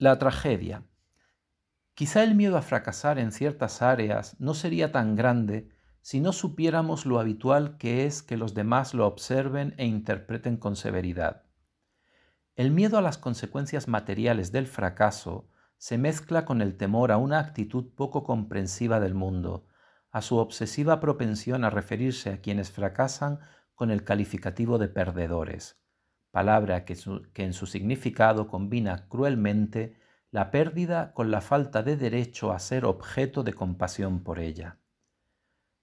La tragedia. Quizá el miedo a fracasar en ciertas áreas no sería tan grande si no supiéramos lo habitual que es que los demás lo observen e interpreten con severidad. El miedo a las consecuencias materiales del fracaso se mezcla con el temor a una actitud poco comprensiva del mundo, a su obsesiva propensión a referirse a quienes fracasan con el calificativo de perdedores palabra que, en su significado combina cruelmente la pérdida con la falta de derecho a ser objeto de compasión por ella.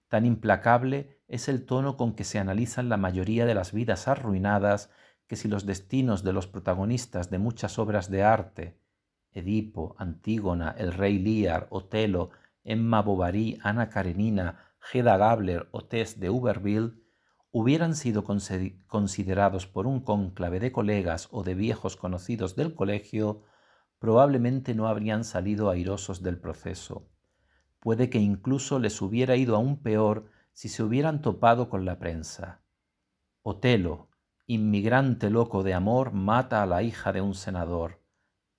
Tan implacable es el tono con que se analizan la mayoría de las vidas arruinadas que si los destinos de los protagonistas de muchas obras de arte, Edipo, Antígona, El Rey Lear, Otelo, Emma Bovary, Ana Karenina, Hedda Gabler o Tess de Uberville, hubieran sido considerados por un cónclave de colegas o de viejos conocidos del colegio, probablemente no habrían salido airosos del proceso. Puede que incluso les hubiera ido aún peor si se hubieran topado con la prensa. Otelo, inmigrante loco de amor, mata a la hija de un senador.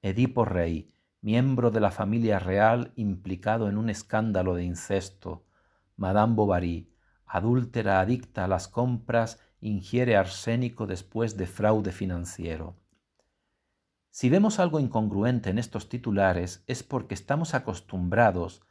Edipo Rey, miembro de la familia real implicado en un escándalo de incesto. Madame Bovary, adúltera adicta a las compras ingiere arsénico después de fraude financiero. Si vemos algo incongruente en estos titulares es porque estamos acostumbrados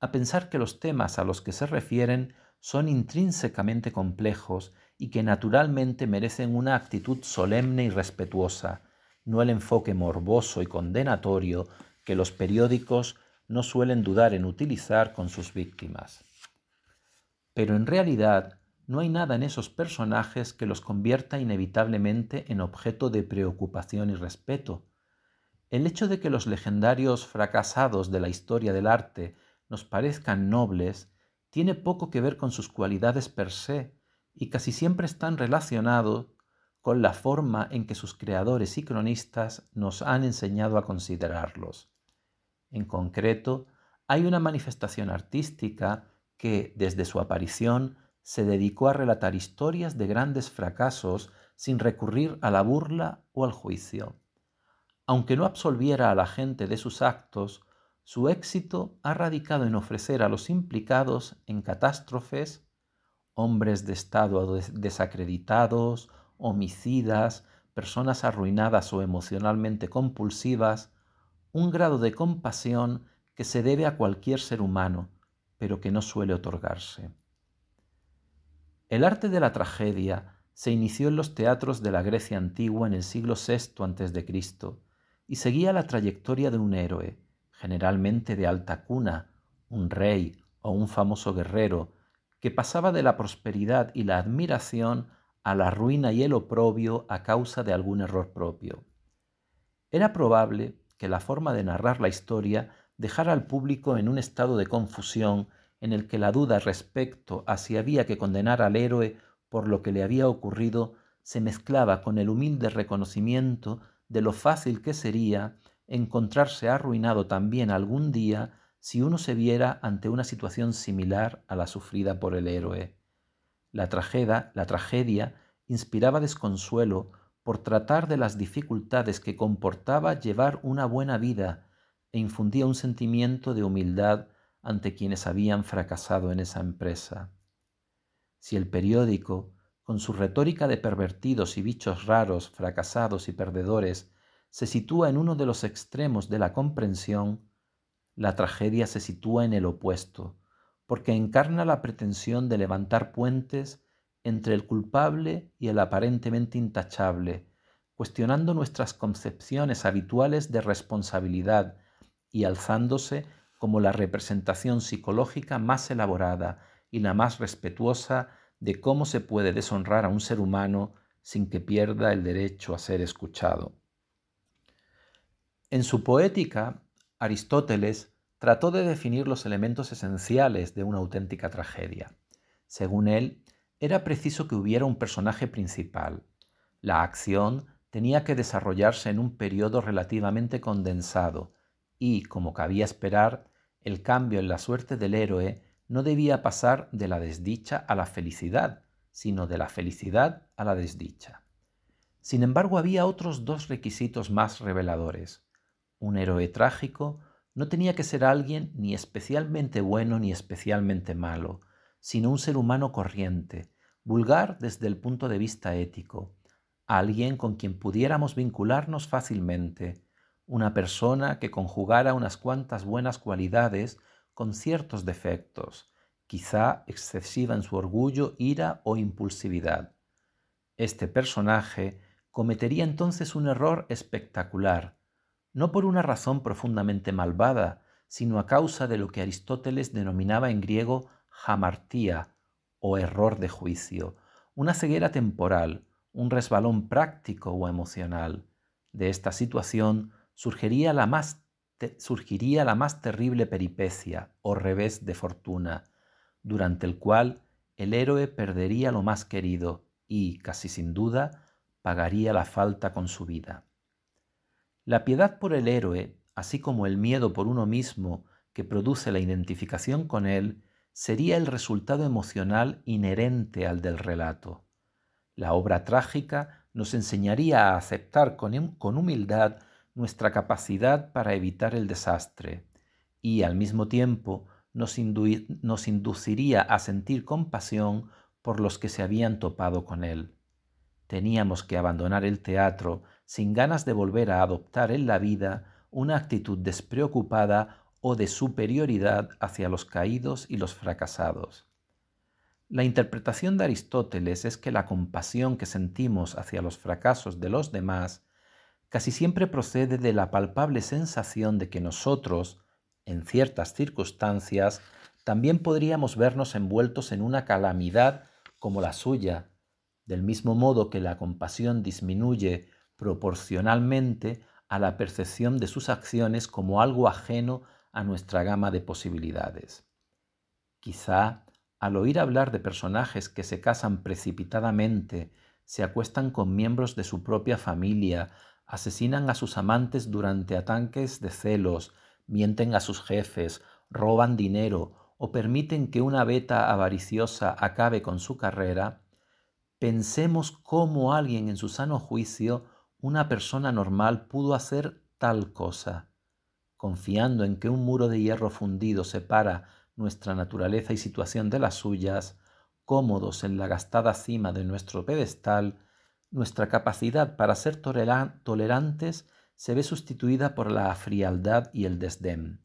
a pensar que los temas a los que se refieren son intrínsecamente complejos y que naturalmente merecen una actitud solemne y respetuosa, no el enfoque morboso y condenatorio que los periódicos no suelen dudar en utilizar con sus víctimas pero en realidad no hay nada en esos personajes que los convierta inevitablemente en objeto de preocupación y respeto. El hecho de que los legendarios fracasados de la historia del arte nos parezcan nobles tiene poco que ver con sus cualidades per se y casi siempre están relacionados con la forma en que sus creadores y cronistas nos han enseñado a considerarlos. En concreto, hay una manifestación artística que desde su aparición se dedicó a relatar historias de grandes fracasos sin recurrir a la burla o al juicio. Aunque no absolviera a la gente de sus actos, su éxito ha radicado en ofrecer a los implicados en catástrofes, hombres de Estado desacreditados, homicidas, personas arruinadas o emocionalmente compulsivas, un grado de compasión que se debe a cualquier ser humano, pero que no suele otorgarse. El arte de la tragedia se inició en los teatros de la Grecia antigua en el siglo VI a.C. y seguía la trayectoria de un héroe, generalmente de alta cuna, un rey o un famoso guerrero, que pasaba de la prosperidad y la admiración a la ruina y el oprobio a causa de algún error propio. Era probable que la forma de narrar la historia dejar al público en un estado de confusión en el que la duda respecto a si había que condenar al héroe por lo que le había ocurrido se mezclaba con el humilde reconocimiento de lo fácil que sería encontrarse arruinado también algún día si uno se viera ante una situación similar a la sufrida por el héroe. La tragedia, la tragedia inspiraba desconsuelo por tratar de las dificultades que comportaba llevar una buena vida e infundía un sentimiento de humildad ante quienes habían fracasado en esa empresa. Si el periódico, con su retórica de pervertidos y bichos raros, fracasados y perdedores, se sitúa en uno de los extremos de la comprensión, la tragedia se sitúa en el opuesto, porque encarna la pretensión de levantar puentes entre el culpable y el aparentemente intachable, cuestionando nuestras concepciones habituales de responsabilidad, y alzándose como la representación psicológica más elaborada y la más respetuosa de cómo se puede deshonrar a un ser humano sin que pierda el derecho a ser escuchado. En su poética, Aristóteles trató de definir los elementos esenciales de una auténtica tragedia. Según él, era preciso que hubiera un personaje principal. La acción tenía que desarrollarse en un periodo relativamente condensado, y, como cabía esperar, el cambio en la suerte del héroe no debía pasar de la desdicha a la felicidad, sino de la felicidad a la desdicha. Sin embargo, había otros dos requisitos más reveladores. Un héroe trágico no tenía que ser alguien ni especialmente bueno ni especialmente malo, sino un ser humano corriente, vulgar desde el punto de vista ético, alguien con quien pudiéramos vincularnos fácilmente, una persona que conjugara unas cuantas buenas cualidades con ciertos defectos, quizá excesiva en su orgullo, ira o impulsividad. Este personaje cometería entonces un error espectacular, no por una razón profundamente malvada, sino a causa de lo que Aristóteles denominaba en griego jamartía o error de juicio, una ceguera temporal, un resbalón práctico o emocional. De esta situación surgiría la más, surgiría la más terrible peripecia o revés de fortuna, durante el cual el héroe perdería lo más querido y, casi sin duda, pagaría la falta con su vida. La piedad por el héroe, así como el miedo por uno mismo que produce la identificación con él, sería el resultado emocional inherente al del relato. La obra trágica nos enseñaría a aceptar con, humildad nuestra capacidad para evitar el desastre y al mismo tiempo nos, induciría a sentir compasión por los que se habían topado con él. Teníamos que abandonar el teatro sin ganas de volver a adoptar en la vida una actitud despreocupada o de superioridad hacia los caídos y los fracasados. La interpretación de Aristóteles es que la compasión que sentimos hacia los fracasos de los demás casi siempre procede de la palpable sensación de que nosotros, en ciertas circunstancias, también podríamos vernos envueltos en una calamidad como la suya, del mismo modo que la compasión disminuye proporcionalmente a la percepción de sus acciones como algo ajeno a nuestra gama de posibilidades. Quizá, al oír hablar de personajes que se casan precipitadamente, se acuestan con miembros de su propia familia, asesinan a sus amantes durante ataques de celos, mienten a sus jefes, roban dinero o permiten que una beta avariciosa acabe con su carrera, pensemos cómo alguien en su sano juicio, una persona normal, pudo hacer tal cosa, confiando en que un muro de hierro fundido separa nuestra naturaleza y situación de las suyas, cómodos en la gastada cima de nuestro pedestal, nuestra capacidad para ser tolerantes se ve sustituida por la frialdad y el desdén.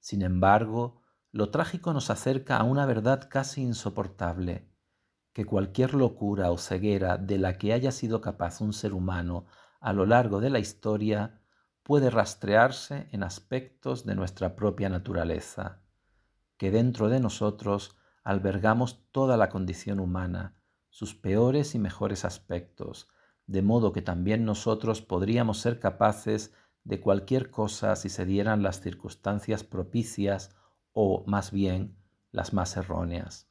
Sin embargo, lo trágico nos acerca a una verdad casi insoportable, que cualquier locura o ceguera de la que haya sido capaz un ser humano a lo largo de la historia puede rastrearse en aspectos de nuestra propia naturaleza, que dentro de nosotros albergamos toda la condición humana, sus peores y mejores aspectos, de modo que también nosotros podríamos ser capaces de cualquier cosa si se dieran las circunstancias propicias o, más bien, las más erróneas.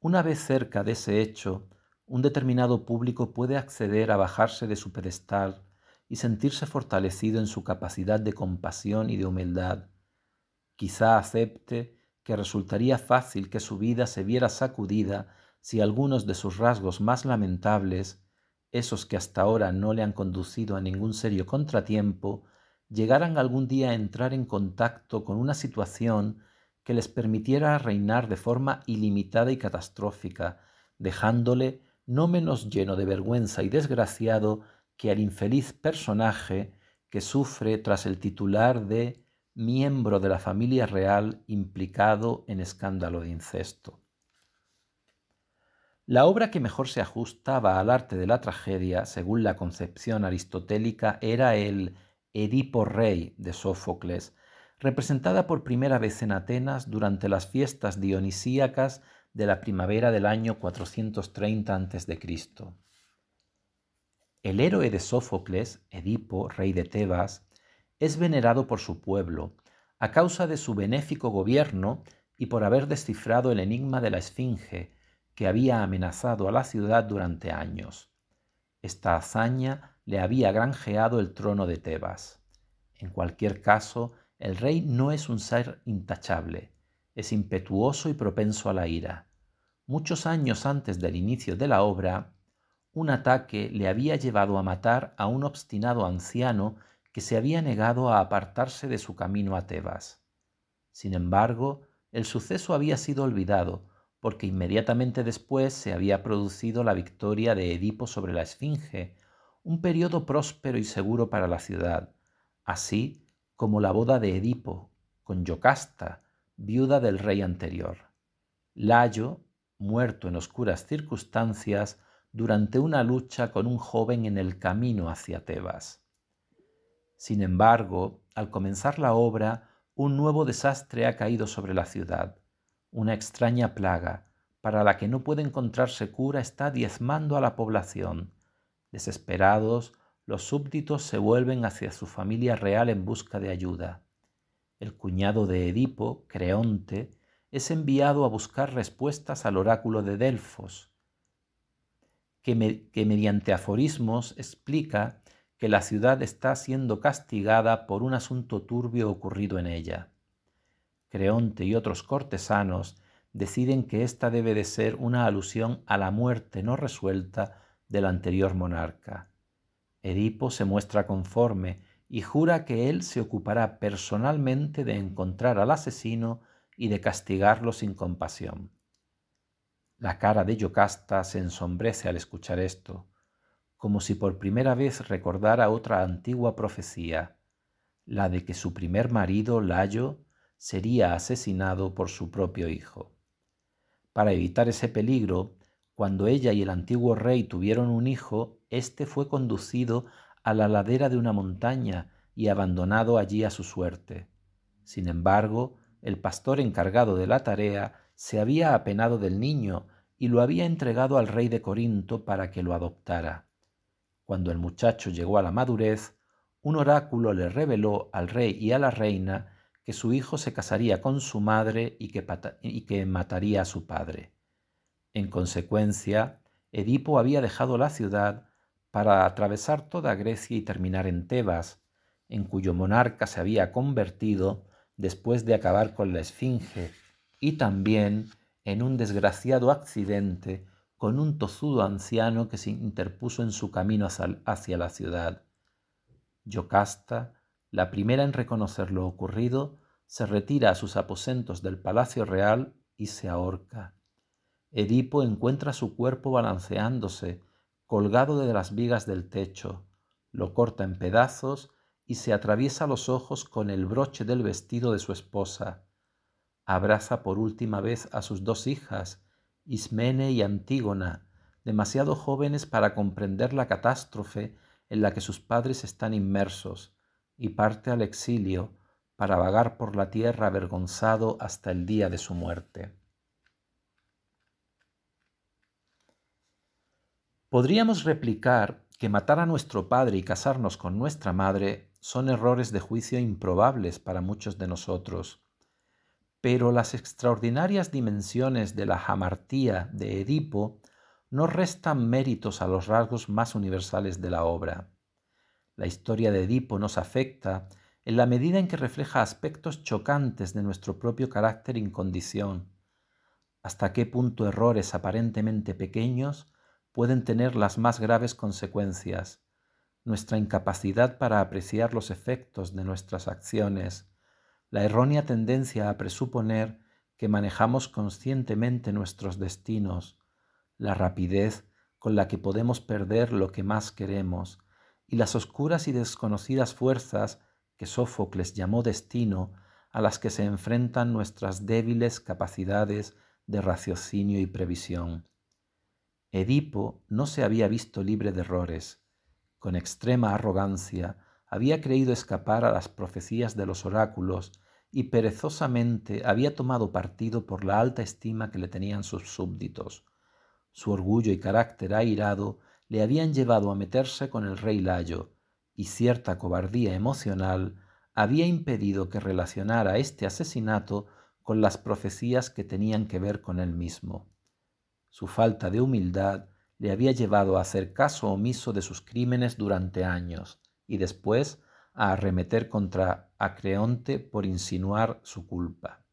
Una vez cerca de ese hecho, un determinado público puede acceder a bajarse de su pedestal y sentirse fortalecido en su capacidad de compasión y de humildad. Quizá acepte que resultaría fácil que su vida se viera sacudida si algunos de sus rasgos más lamentables, esos que hasta ahora no le han conducido a ningún serio contratiempo, llegaran algún día a entrar en contacto con una situación que les permitiera reinar de forma ilimitada y catastrófica, dejándole no menos lleno de vergüenza y desgraciado que al infeliz personaje que sufre tras el titular de miembro de la familia real implicado en escándalo de incesto. La obra que mejor se ajustaba al arte de la tragedia, según la concepción aristotélica, era el Edipo Rey de Sófocles, representada por primera vez en Atenas durante las fiestas dionisíacas de la primavera del año 430 a.C. El héroe de Sófocles, Edipo, rey de Tebas, es venerado por su pueblo, a causa de su benéfico gobierno y por haber descifrado el enigma de la Esfinge, que había amenazado a la ciudad durante años. Esta hazaña le había granjeado el trono de Tebas. En cualquier caso, el rey no es un ser intachable, es impetuoso y propenso a la ira. Muchos años antes del inicio de la obra, un ataque le había llevado a matar a un obstinado anciano que se había negado a apartarse de su camino a Tebas. Sin embargo, el suceso había sido olvidado, porque inmediatamente después se había producido la victoria de Edipo sobre la Esfinge, un periodo próspero y seguro para la ciudad, así como la boda de Edipo con Yocasta, viuda del rey anterior. Layo, muerto en oscuras circunstancias durante una lucha con un joven en el camino hacia Tebas. Sin embargo, al comenzar la obra, un nuevo desastre ha caído sobre la ciudad una extraña plaga, para la que no puede encontrarse cura, está diezmando a la población. Desesperados, los súbditos se vuelven hacia su familia real en busca de ayuda. El cuñado de Edipo, Creonte, es enviado a buscar respuestas al oráculo de Delfos, que, que, mediante aforismos explica que la ciudad está siendo castigada por un asunto turbio ocurrido en ella. Creonte y otros cortesanos deciden que esta debe de ser una alusión a la muerte no resuelta del anterior monarca. Edipo se muestra conforme y jura que él se ocupará personalmente de encontrar al asesino y de castigarlo sin compasión. La cara de Yocasta se ensombrece al escuchar esto, como si por primera vez recordara otra antigua profecía, la de que su primer marido, Layo, sería asesinado por su propio hijo. Para evitar ese peligro, cuando ella y el antiguo rey tuvieron un hijo, éste fue conducido a la ladera de una montaña y abandonado allí a su suerte. Sin embargo, el pastor encargado de la tarea se había apenado del niño y lo había entregado al rey de Corinto para que lo adoptara. Cuando el muchacho llegó a la madurez, un oráculo le reveló al rey y a la reina que su hijo se casaría con su madre y que, y que mataría a su padre. En consecuencia, Edipo había dejado la ciudad para atravesar toda Grecia y terminar en Tebas, en cuyo monarca se había convertido después de acabar con la Esfinge, y también en un desgraciado accidente con un tozudo anciano que se interpuso en su camino hacia la ciudad. Yocasta la primera en reconocer lo ocurrido, se retira a sus aposentos del Palacio Real y se ahorca. Edipo encuentra su cuerpo balanceándose, colgado de las vigas del techo, lo corta en pedazos y se atraviesa los ojos con el broche del vestido de su esposa. Abraza por última vez a sus dos hijas, Ismene y Antígona, demasiado jóvenes para comprender la catástrofe en la que sus padres están inmersos, y parte al exilio para vagar por la tierra avergonzado hasta el día de su muerte. Podríamos replicar que matar a nuestro padre y casarnos con nuestra madre son errores de juicio improbables para muchos de nosotros, pero las extraordinarias dimensiones de la jamartía de Edipo no restan méritos a los rasgos más universales de la obra. La historia de Edipo nos afecta en la medida en que refleja aspectos chocantes de nuestro propio carácter incondición. Hasta qué punto errores aparentemente pequeños pueden tener las más graves consecuencias. Nuestra incapacidad para apreciar los efectos de nuestras acciones. La errónea tendencia a presuponer que manejamos conscientemente nuestros destinos, la rapidez con la que podemos perder lo que más queremos, y las oscuras y desconocidas fuerzas que Sófocles llamó destino a las que se enfrentan nuestras débiles capacidades de raciocinio y previsión. Edipo no se había visto libre de errores. Con extrema arrogancia había creído escapar a las profecías de los oráculos y perezosamente había tomado partido por la alta estima que le tenían sus súbditos. Su orgullo y carácter airado le habían llevado a meterse con el rey Layo, y cierta cobardía emocional había impedido que relacionara este asesinato con las profecías que tenían que ver con él mismo. Su falta de humildad le había llevado a hacer caso omiso de sus crímenes durante años y después a arremeter contra Acreonte por insinuar su culpa.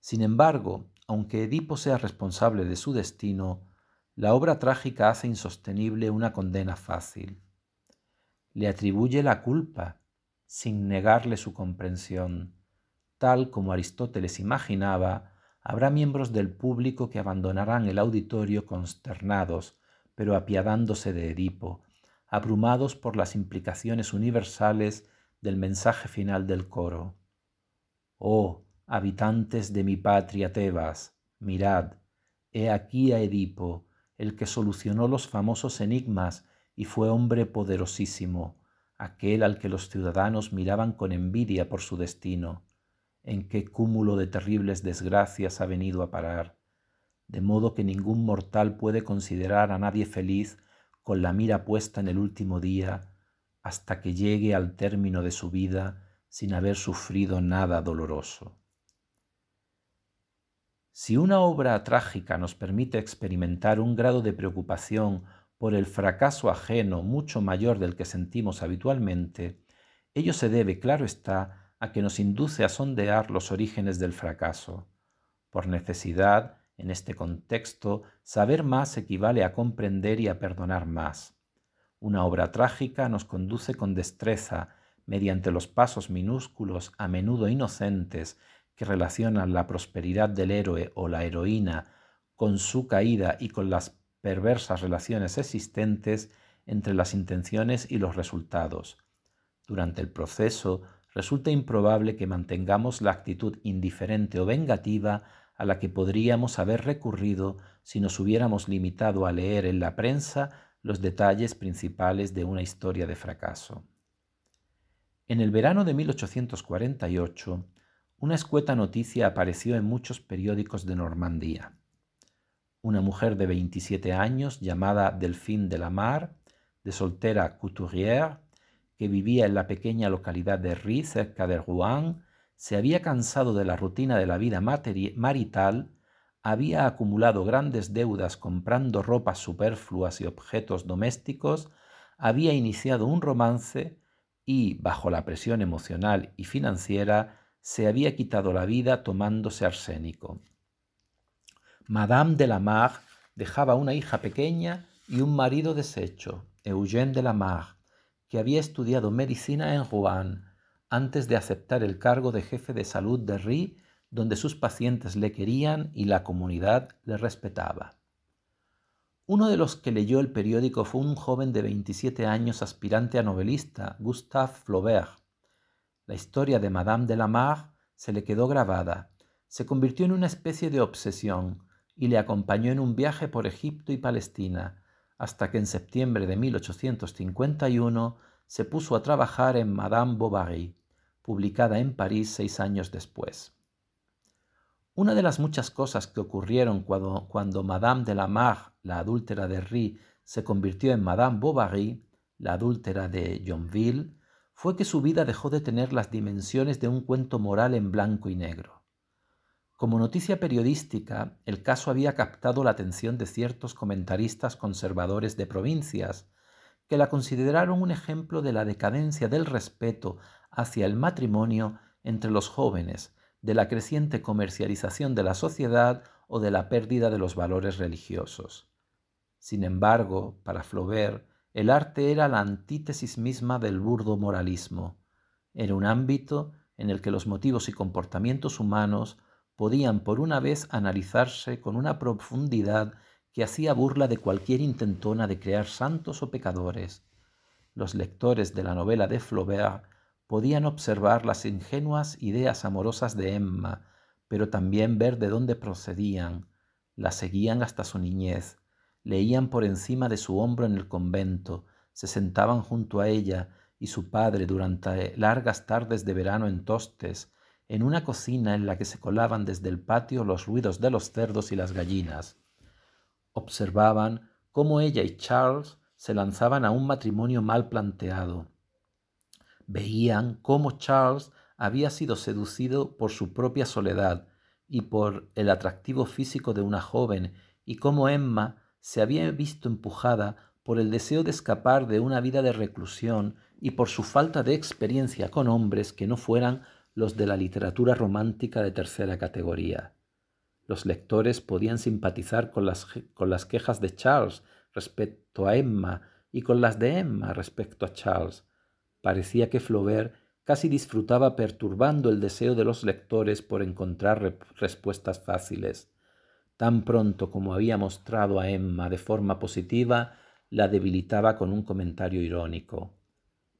Sin embargo, aunque Edipo sea responsable de su destino, la obra trágica hace insostenible una condena fácil. Le atribuye la culpa, sin negarle su comprensión. Tal como Aristóteles imaginaba, habrá miembros del público que abandonarán el auditorio consternados, pero apiadándose de Edipo, abrumados por las implicaciones universales del mensaje final del coro. Oh, habitantes de mi patria Tebas, mirad, he aquí a Edipo, el que solucionó los famosos enigmas y fue hombre poderosísimo, aquel al que los ciudadanos miraban con envidia por su destino, en qué cúmulo de terribles desgracias ha venido a parar, de modo que ningún mortal puede considerar a nadie feliz con la mira puesta en el último día hasta que llegue al término de su vida sin haber sufrido nada doloroso. Si una obra trágica nos permite experimentar un grado de preocupación por el fracaso ajeno mucho mayor del que sentimos habitualmente, ello se debe, claro está, a que nos induce a sondear los orígenes del fracaso. Por necesidad, en este contexto, saber más equivale a comprender y a perdonar más. Una obra trágica nos conduce con destreza, mediante los pasos minúsculos, a menudo inocentes, relacionan la prosperidad del héroe o la heroína con su caída y con las perversas relaciones existentes entre las intenciones y los resultados. Durante el proceso, resulta improbable que mantengamos la actitud indiferente o vengativa a la que podríamos haber recurrido si nos hubiéramos limitado a leer en la prensa los detalles principales de una historia de fracaso. En el verano de 1848, una escueta noticia apareció en muchos periódicos de Normandía. Una mujer de 27 años llamada Delfín de la Mar, de soltera couturière, que vivía en la pequeña localidad de Ries, cerca de Rouen, se había cansado de la rutina de la vida marital, había acumulado grandes deudas comprando ropas superfluas y objetos domésticos, había iniciado un romance y, bajo la presión emocional y financiera, se había quitado la vida tomándose arsénico. Madame de mar dejaba una hija pequeña y un marido deshecho, Eugène de que había estudiado medicina en Rouen antes de aceptar el cargo de jefe de salud de Rie, donde sus pacientes le querían y la comunidad le respetaba. Uno de los que leyó el periódico fue un joven de 27 años aspirante a novelista, Gustave Flaubert, la historia de Madame de la Mar se le quedó grabada, se convirtió en una especie de obsesión y le acompañó en un viaje por Egipto y Palestina, hasta que en septiembre de 1851 se puso a trabajar en Madame Bovary, publicada en París seis años después. Una de las muchas cosas que ocurrieron cuando, Madame de la Mar, la adúltera de ri se convirtió en Madame Bovary, la adúltera de Yonville, fue que su vida dejó de tener las dimensiones de un cuento moral en blanco y negro. Como noticia periodística, el caso había captado la atención de ciertos comentaristas conservadores de provincias, que la consideraron un ejemplo de la decadencia del respeto hacia el matrimonio entre los jóvenes, de la creciente comercialización de la sociedad o de la pérdida de los valores religiosos. Sin embargo, para Flaubert, el arte era la antítesis misma del burdo moralismo. Era un ámbito en el que los motivos y comportamientos humanos podían por una vez analizarse con una profundidad que hacía burla de cualquier intentona de crear santos o pecadores. Los lectores de la novela de Flaubert podían observar las ingenuas ideas amorosas de Emma, pero también ver de dónde procedían. La seguían hasta su niñez, leían por encima de su hombro en el convento, se sentaban junto a ella y su padre durante largas tardes de verano en Tostes, en una cocina en la que se colaban desde el patio los ruidos de los cerdos y las gallinas. Observaban cómo ella y Charles se lanzaban a un matrimonio mal planteado. Veían cómo Charles había sido seducido por su propia soledad y por el atractivo físico de una joven, y cómo Emma se había visto empujada por el deseo de escapar de una vida de reclusión y por su falta de experiencia con hombres que no fueran los de la literatura romántica de tercera categoría. Los lectores podían simpatizar con las, con las quejas de Charles respecto a Emma y con las de Emma respecto a Charles. Parecía que Flaubert casi disfrutaba perturbando el deseo de los lectores por encontrar respuestas fáciles. Tan pronto como había mostrado a Emma de forma positiva, la debilitaba con un comentario irónico.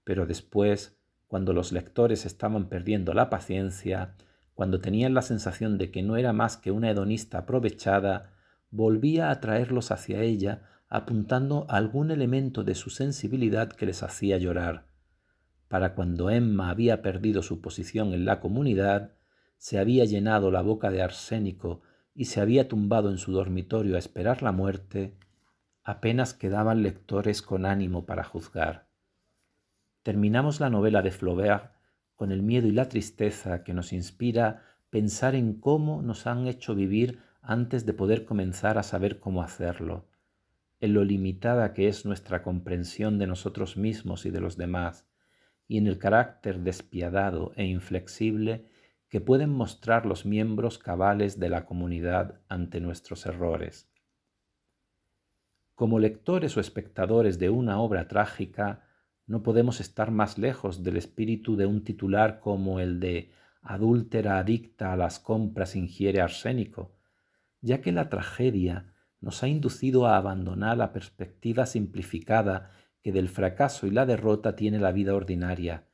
Pero después, cuando los lectores estaban perdiendo la paciencia, cuando tenían la sensación de que no era más que una hedonista aprovechada, volvía a traerlos hacia ella, apuntando algún elemento de su sensibilidad que les hacía llorar. Para cuando Emma había perdido su posición en la comunidad, se había llenado la boca de arsénico y se había tumbado en su dormitorio a esperar la muerte, apenas quedaban lectores con ánimo para juzgar. Terminamos la novela de Flaubert con el miedo y la tristeza que nos inspira pensar en cómo nos han hecho vivir antes de poder comenzar a saber cómo hacerlo, en lo limitada que es nuestra comprensión de nosotros mismos y de los demás, y en el carácter despiadado e inflexible que pueden mostrar los miembros cabales de la comunidad ante nuestros errores. Como lectores o espectadores de una obra trágica, no podemos estar más lejos del espíritu de un titular como el de adúltera adicta a las compras ingiere arsénico, ya que la tragedia nos ha inducido a abandonar la perspectiva simplificada que del fracaso y la derrota tiene la vida ordinaria,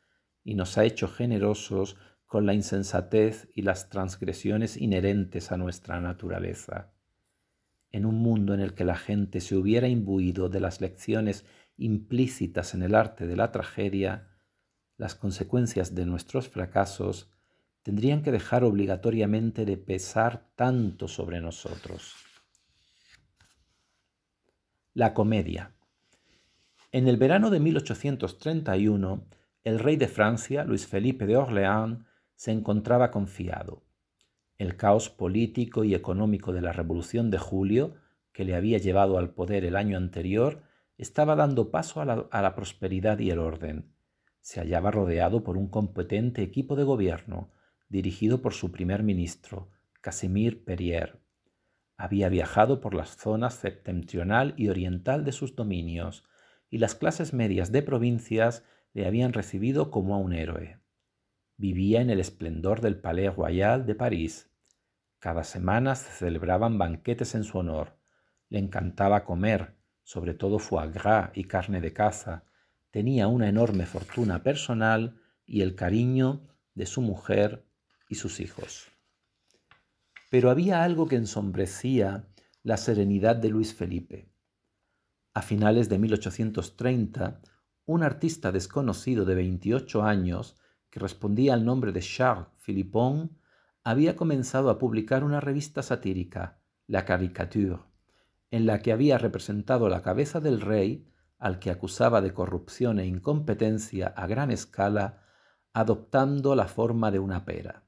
y nos ha hecho generosos con la insensatez y las transgresiones inherentes a nuestra naturaleza. En un mundo en el que la gente se hubiera imbuido de las lecciones implícitas en el arte de la tragedia, las consecuencias de nuestros fracasos tendrían que dejar obligatoriamente de pesar tanto sobre nosotros. La comedia. En el verano de 1831, el rey de Francia, Luis Felipe de Orléans, se encontraba confiado. El caos político y económico de la Revolución de Julio, que le había llevado al poder el año anterior, estaba dando paso a la, prosperidad y el orden. Se hallaba rodeado por un competente equipo de gobierno, dirigido por su primer ministro, Casimir Perier. Había viajado por las zonas septentrional y oriental de sus dominios, y las clases medias de provincias le habían recibido como a un héroe vivía en el esplendor del Palais Royal de París. Cada semana se celebraban banquetes en su honor. Le encantaba comer, sobre todo foie gras y carne de caza. Tenía una enorme fortuna personal y el cariño de su mujer y sus hijos. Pero había algo que ensombrecía la serenidad de Luis Felipe. A finales de 1830, un artista desconocido de 28 años que respondía al nombre de Charles Philippon, había comenzado a publicar una revista satírica, La Caricature, en la que había representado la cabeza del rey, al que acusaba de corrupción e incompetencia a gran escala, adoptando la forma de una pera.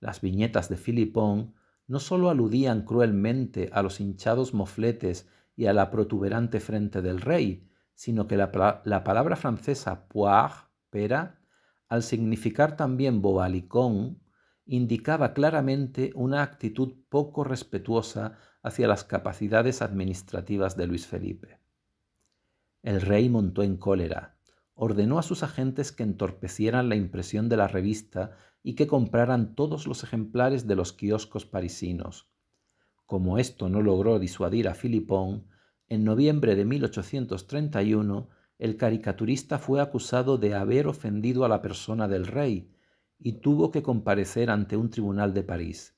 Las viñetas de Philippon no sólo aludían cruelmente a los hinchados mofletes y a la protuberante frente del rey, sino que la, la palabra francesa poire, pera, al significar también bobalicón, indicaba claramente una actitud poco respetuosa hacia las capacidades administrativas de Luis Felipe. El rey montó en cólera, ordenó a sus agentes que entorpecieran la impresión de la revista y que compraran todos los ejemplares de los kioscos parisinos. Como esto no logró disuadir a Filipón, en noviembre de 1831 el caricaturista fue acusado de haber ofendido a la persona del rey y tuvo que comparecer ante un tribunal de París.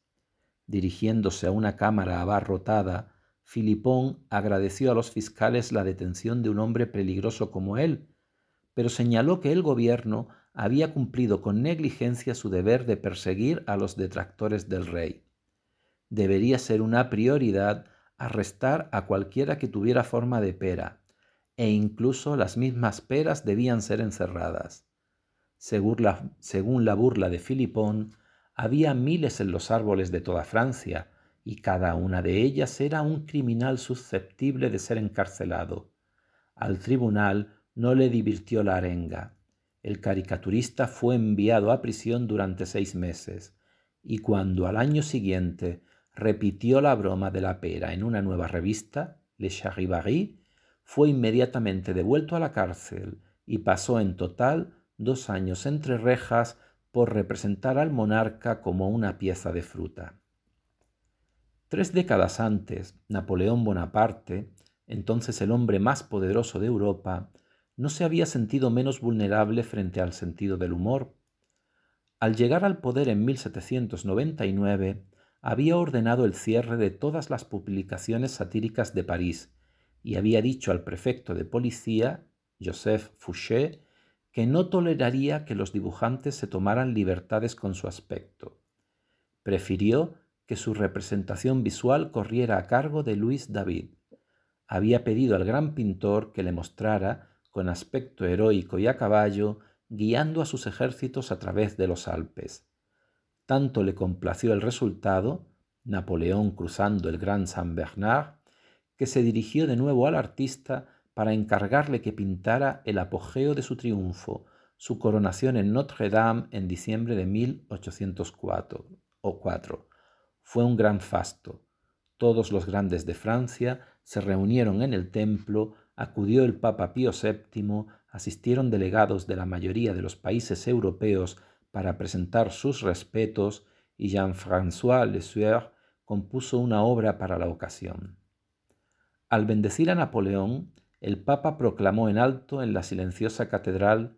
Dirigiéndose a una cámara abarrotada, Filipón agradeció a los fiscales la detención de un hombre peligroso como él, pero señaló que el gobierno había cumplido con negligencia su deber de perseguir a los detractores del rey. Debería ser una prioridad arrestar a cualquiera que tuviera forma de pera, e incluso las mismas peras debían ser encerradas. Según la, burla de Filipón, había miles en los árboles de toda Francia, y cada una de ellas era un criminal susceptible de ser encarcelado. Al tribunal no le divirtió la arenga. El caricaturista fue enviado a prisión durante seis meses, y cuando al año siguiente repitió la broma de la pera en una nueva revista, Le Charivari, fue inmediatamente devuelto a la cárcel y pasó en total dos años entre rejas por representar al monarca como una pieza de fruta. Tres décadas antes, Napoleón Bonaparte, entonces el hombre más poderoso de Europa, no se había sentido menos vulnerable frente al sentido del humor. Al llegar al poder en 1799, había ordenado el cierre de todas las publicaciones satíricas de París, y había dicho al prefecto de policía, Joseph Fouché, que no toleraría que los dibujantes se tomaran libertades con su aspecto. Prefirió que su representación visual corriera a cargo de Luis David. Había pedido al gran pintor que le mostrara, con aspecto heroico y a caballo, guiando a sus ejércitos a través de los Alpes. Tanto le complació el resultado, Napoleón cruzando el Gran San Bernard, que se dirigió de nuevo al artista para encargarle que pintara el apogeo de su triunfo, su coronación en Notre Dame en diciembre de 1804. Fue un gran fasto. Todos los grandes de Francia se reunieron en el templo, acudió el Papa Pío VII, asistieron delegados de la mayoría de los países europeos para presentar sus respetos y Jean-François Le Sueur compuso una obra para la ocasión. Al bendecir a Napoleón, el Papa proclamó en alto en la silenciosa catedral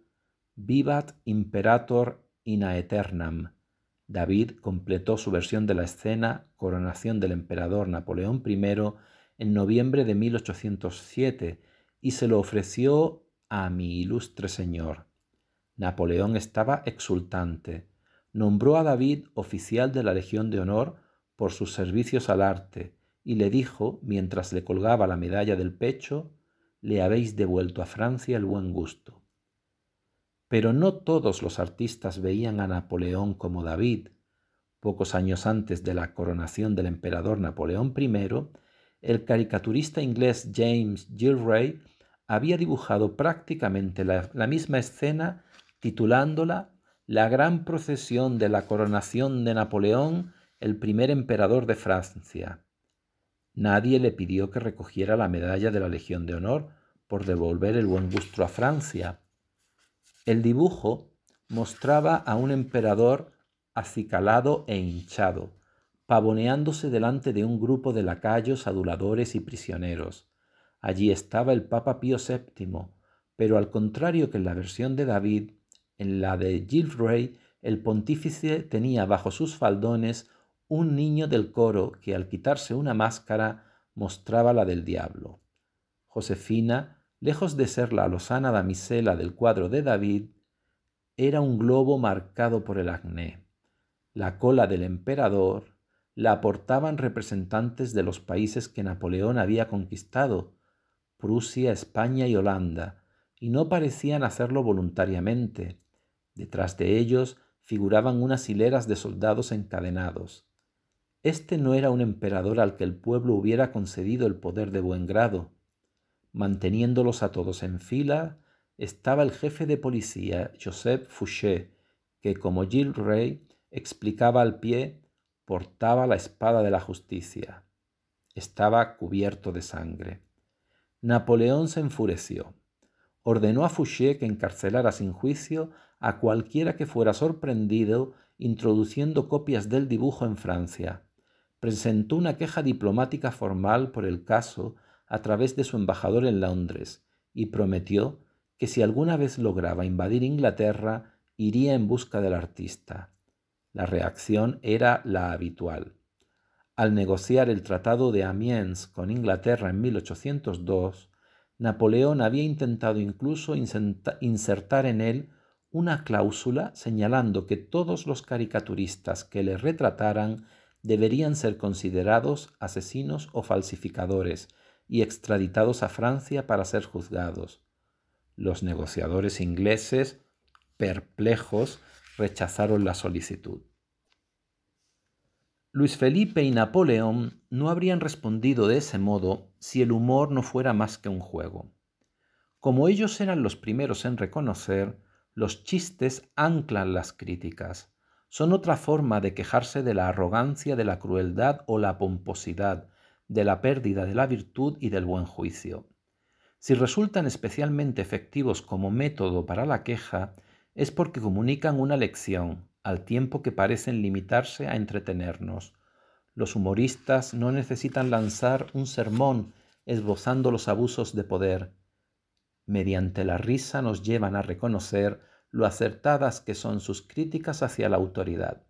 Vivat Imperator in aeternam. David completó su versión de la escena Coronación del emperador Napoleón I en noviembre de 1807 y se lo ofreció a mi ilustre señor. Napoleón estaba exultante. Nombró a David oficial de la Legión de Honor por sus servicios al arte y le dijo, mientras le colgaba la medalla del pecho, le habéis devuelto a Francia el buen gusto. Pero no todos los artistas veían a Napoleón como David. Pocos años antes de la coronación del emperador Napoleón I, el caricaturista inglés James Gilray había dibujado prácticamente la, la misma escena titulándola La gran procesión de la coronación de Napoleón, el primer emperador de Francia. Nadie le pidió que recogiera la medalla de la Legión de Honor por devolver el buen gusto a Francia. El dibujo mostraba a un emperador acicalado e hinchado, pavoneándose delante de un grupo de lacayos, aduladores y prisioneros. Allí estaba el Papa Pío VII, pero al contrario que en la versión de David, en la de Gilfrey, el pontífice tenía bajo sus faldones un niño del coro que al quitarse una máscara mostraba la del diablo. Josefina, lejos de ser la lozana damisela del cuadro de David, era un globo marcado por el acné. La cola del emperador la aportaban representantes de los países que Napoleón había conquistado, Prusia, España y Holanda, y no parecían hacerlo voluntariamente. Detrás de ellos figuraban unas hileras de soldados encadenados. Este no era un emperador al que el pueblo hubiera concedido el poder de buen grado. Manteniéndolos a todos en fila, estaba el jefe de policía, Joseph Fouché, que, como Gilles Rey, explicaba al pie, portaba la espada de la justicia. Estaba cubierto de sangre. Napoleón se enfureció. Ordenó a Fouché que encarcelara sin juicio a cualquiera que fuera sorprendido introduciendo copias del dibujo en Francia presentó una queja diplomática formal por el caso a través de su embajador en Londres y prometió que si alguna vez lograba invadir Inglaterra, iría en busca del artista. La reacción era la habitual. Al negociar el Tratado de Amiens con Inglaterra en 1802, Napoleón había intentado incluso insertar en él una cláusula señalando que todos los caricaturistas que le retrataran deberían ser considerados asesinos o falsificadores y extraditados a Francia para ser juzgados. Los negociadores ingleses, perplejos, rechazaron la solicitud. Luis Felipe y Napoleón no habrían respondido de ese modo si el humor no fuera más que un juego. Como ellos eran los primeros en reconocer, los chistes anclan las críticas, son otra forma de quejarse de la arrogancia, de la crueldad o la pomposidad, de la pérdida de la virtud y del buen juicio. Si resultan especialmente efectivos como método para la queja, es porque comunican una lección, al tiempo que parecen limitarse a entretenernos. Los humoristas no necesitan lanzar un sermón esbozando los abusos de poder. Mediante la risa nos llevan a reconocer lo acertadas que son sus críticas hacia la autoridad.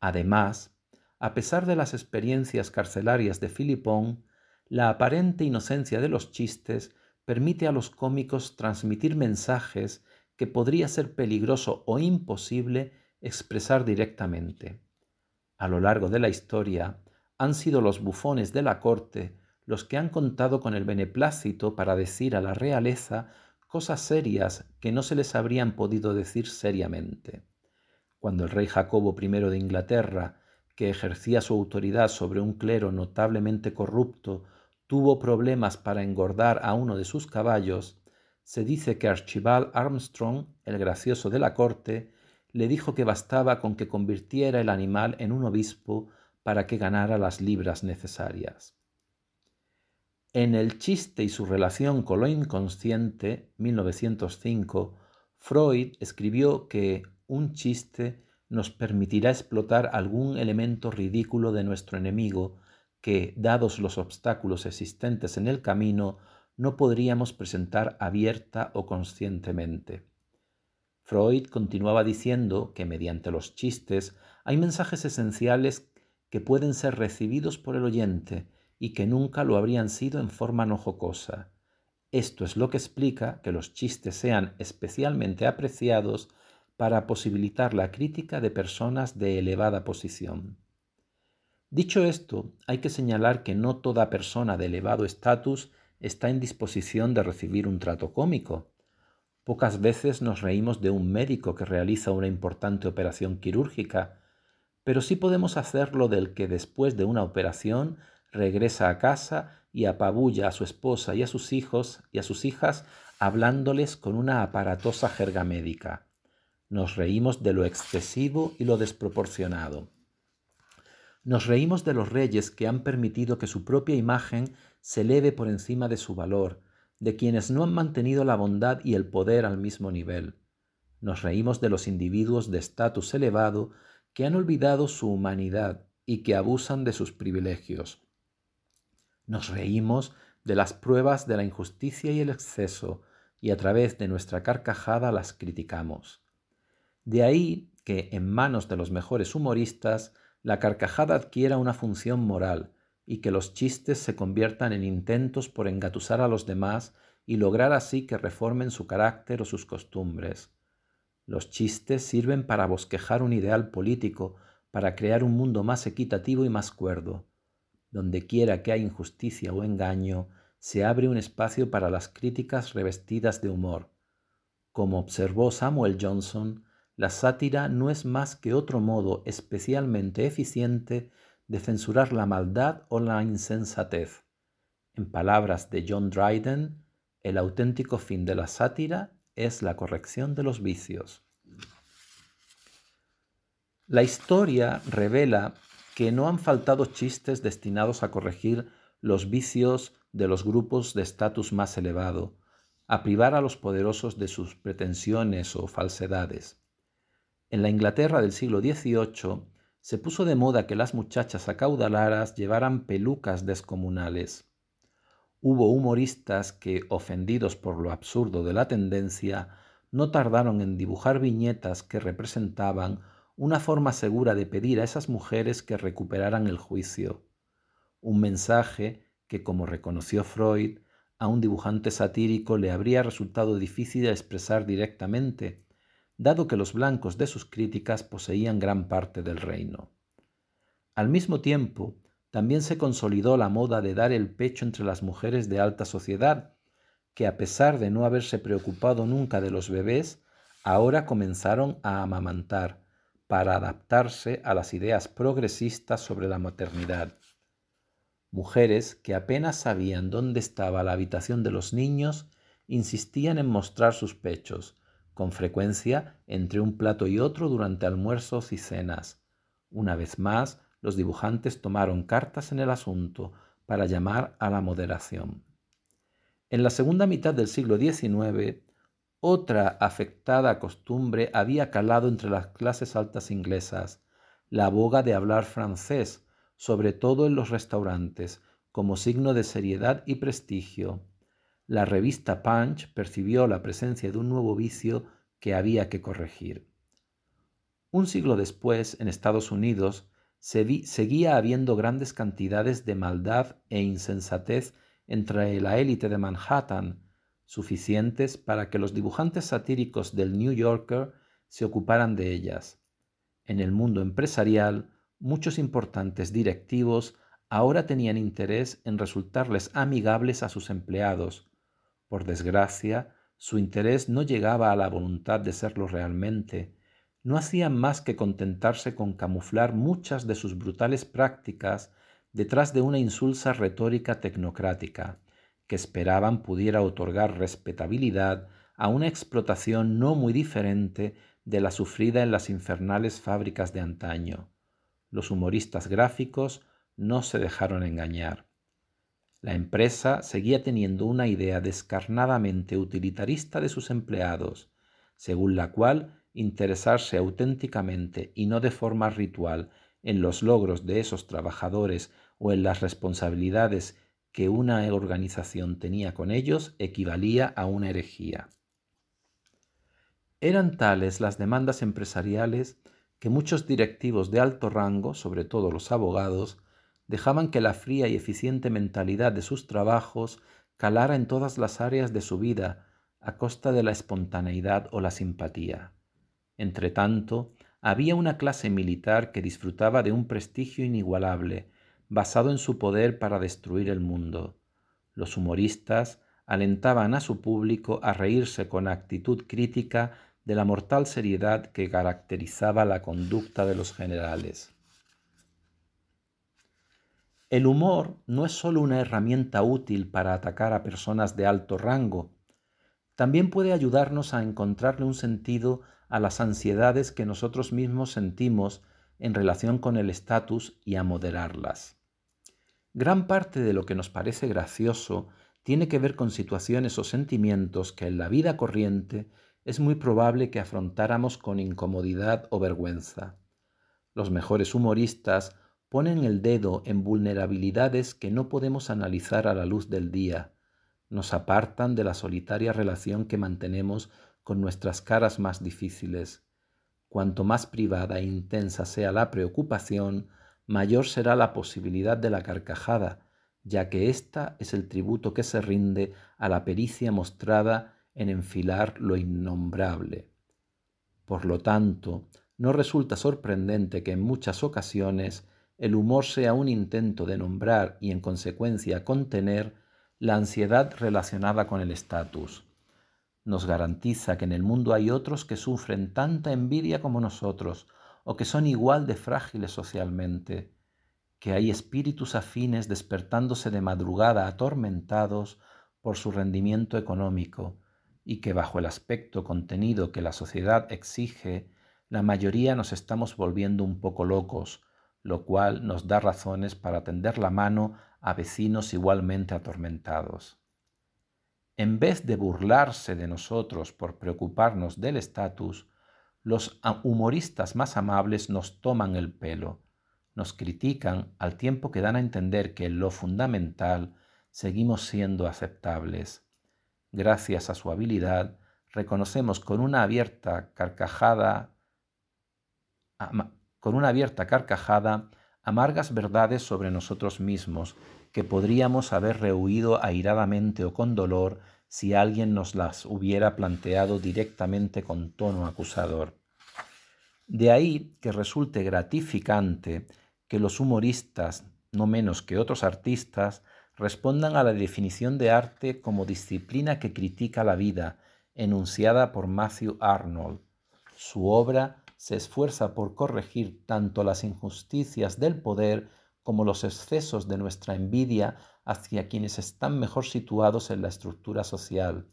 Además, a pesar de las experiencias carcelarias de Filipón, la aparente inocencia de los chistes permite a los cómicos transmitir mensajes que podría ser peligroso o imposible expresar directamente. A lo largo de la historia, han sido los bufones de la corte los que han contado con el beneplácito para decir a la realeza cosas serias que no se les habrían podido decir seriamente. Cuando el rey Jacobo I de Inglaterra, que ejercía su autoridad sobre un clero notablemente corrupto, tuvo problemas para engordar a uno de sus caballos, se dice que Archibald Armstrong, el gracioso de la corte, le dijo que bastaba con que convirtiera el animal en un obispo para que ganara las libras necesarias. En El chiste y su relación con lo inconsciente, 1905, Freud escribió que un chiste nos permitirá explotar algún elemento ridículo de nuestro enemigo que, dados los obstáculos existentes en el camino, no podríamos presentar abierta o conscientemente. Freud continuaba diciendo que mediante los chistes hay mensajes esenciales que pueden ser recibidos por el oyente, y que nunca lo habrían sido en forma no jocosa. Esto es lo que explica que los chistes sean especialmente apreciados para posibilitar la crítica de personas de elevada posición. Dicho esto, hay que señalar que no toda persona de elevado estatus está en disposición de recibir un trato cómico. Pocas veces nos reímos de un médico que realiza una importante operación quirúrgica, pero sí podemos hacerlo del que después de una operación regresa a casa y apabulla a su esposa y a sus hijos y a sus hijas hablándoles con una aparatosa jerga médica. Nos reímos de lo excesivo y lo desproporcionado. Nos reímos de los reyes que han permitido que su propia imagen se eleve por encima de su valor, de quienes no han mantenido la bondad y el poder al mismo nivel. Nos reímos de los individuos de estatus elevado que han olvidado su humanidad y que abusan de sus privilegios, nos reímos de las pruebas de la injusticia y el exceso, y a través de nuestra carcajada las criticamos. De ahí que, en manos de los mejores humoristas, la carcajada adquiera una función moral y que los chistes se conviertan en intentos por engatusar a los demás y lograr así que reformen su carácter o sus costumbres. Los chistes sirven para bosquejar un ideal político, para crear un mundo más equitativo y más cuerdo donde quiera que hay injusticia o engaño, se abre un espacio para las críticas revestidas de humor. Como observó Samuel Johnson, la sátira no es más que otro modo especialmente eficiente de censurar la maldad o la insensatez. En palabras de John Dryden, el auténtico fin de la sátira es la corrección de los vicios. La historia revela que no han faltado chistes destinados a corregir los vicios de los grupos de estatus más elevado, a privar a los poderosos de sus pretensiones o falsedades. En la Inglaterra del siglo XVIII se puso de moda que las muchachas acaudalaras llevaran pelucas descomunales. Hubo humoristas que, ofendidos por lo absurdo de la tendencia, no tardaron en dibujar viñetas que representaban una forma segura de pedir a esas mujeres que recuperaran el juicio, un mensaje que, como reconoció Freud, a un dibujante satírico le habría resultado difícil de expresar directamente, dado que los blancos de sus críticas poseían gran parte del reino. Al mismo tiempo, también se consolidó la moda de dar el pecho entre las mujeres de alta sociedad, que a pesar de no haberse preocupado nunca de los bebés, ahora comenzaron a amamantar, para adaptarse a las ideas progresistas sobre la maternidad. Mujeres que apenas sabían dónde estaba la habitación de los niños insistían en mostrar sus pechos, con frecuencia entre un plato y otro durante almuerzos y cenas. Una vez más, los dibujantes tomaron cartas en el asunto para llamar a la moderación. En la segunda mitad del siglo XIX, otra afectada costumbre había calado entre las clases altas inglesas, la boga de hablar francés, sobre todo en los restaurantes, como signo de seriedad y prestigio. La revista Punch percibió la presencia de un nuevo vicio que había que corregir. Un siglo después, en Estados Unidos, seguía habiendo grandes cantidades de maldad e insensatez entre la élite de Manhattan, suficientes para que los dibujantes satíricos del New Yorker se ocuparan de ellas. En el mundo empresarial, muchos importantes directivos ahora tenían interés en resultarles amigables a sus empleados. Por desgracia, su interés no llegaba a la voluntad de serlo realmente. No hacían más que contentarse con camuflar muchas de sus brutales prácticas detrás de una insulsa retórica tecnocrática que esperaban pudiera otorgar respetabilidad a una explotación no muy diferente de la sufrida en las infernales fábricas de antaño. Los humoristas gráficos no se dejaron engañar. La empresa seguía teniendo una idea descarnadamente utilitarista de sus empleados, según la cual interesarse auténticamente y no de forma ritual en los logros de esos trabajadores o en las responsabilidades que una organización tenía con ellos equivalía a una herejía. Eran tales las demandas empresariales que muchos directivos de alto rango, sobre todo los abogados, dejaban que la fría y eficiente mentalidad de sus trabajos calara en todas las áreas de su vida a costa de la espontaneidad o la simpatía. Entretanto, había una clase militar que disfrutaba de un prestigio inigualable basado en su poder para destruir el mundo. Los humoristas alentaban a su público a reírse con actitud crítica de la mortal seriedad que caracterizaba la conducta de los generales. El humor no es solo una herramienta útil para atacar a personas de alto rango, también puede ayudarnos a encontrarle un sentido a las ansiedades que nosotros mismos sentimos en relación con el estatus y a moderarlas. Gran parte de lo que nos parece gracioso tiene que ver con situaciones o sentimientos que en la vida corriente es muy probable que afrontáramos con incomodidad o vergüenza. Los mejores humoristas ponen el dedo en vulnerabilidades que no podemos analizar a la luz del día, nos apartan de la solitaria relación que mantenemos con nuestras caras más difíciles. Cuanto más privada e intensa sea la preocupación, mayor será la posibilidad de la carcajada, ya que ésta es el tributo que se rinde a la pericia mostrada en enfilar lo innombrable. Por lo tanto, no resulta sorprendente que en muchas ocasiones el humor sea un intento de nombrar y en consecuencia contener la ansiedad relacionada con el estatus. Nos garantiza que en el mundo hay otros que sufren tanta envidia como nosotros, o que son igual de frágiles socialmente, que hay espíritus afines despertándose de madrugada atormentados por su rendimiento económico y que bajo el aspecto contenido que la sociedad exige, la mayoría nos estamos volviendo un poco locos, lo cual nos da razones para tender la mano a vecinos igualmente atormentados. En vez de burlarse de nosotros por preocuparnos del estatus, los humoristas más amables nos toman el pelo, nos critican al tiempo que dan a entender que en lo fundamental seguimos siendo aceptables. Gracias a su habilidad, reconocemos con una abierta carcajada con una abierta carcajada amargas verdades sobre nosotros mismos que podríamos haber rehuido airadamente o con dolor si alguien nos las hubiera planteado directamente con tono acusador. De ahí que resulte gratificante que los humoristas, no menos que otros artistas, respondan a la definición de arte como disciplina que critica la vida, enunciada por Matthew Arnold. Su obra se esfuerza por corregir tanto las injusticias del poder como los excesos de nuestra envidia hacia quienes están mejor situados en la estructura social.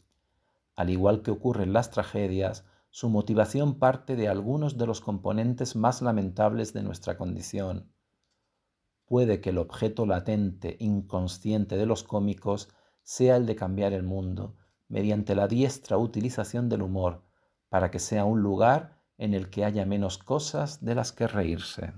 Al igual que ocurre en las tragedias, su motivación parte de algunos de los componentes más lamentables de nuestra condición. Puede que el objeto latente, inconsciente de los cómicos sea el de cambiar el mundo, mediante la diestra utilización del humor, para que sea un lugar en el que haya menos cosas de las que reírse.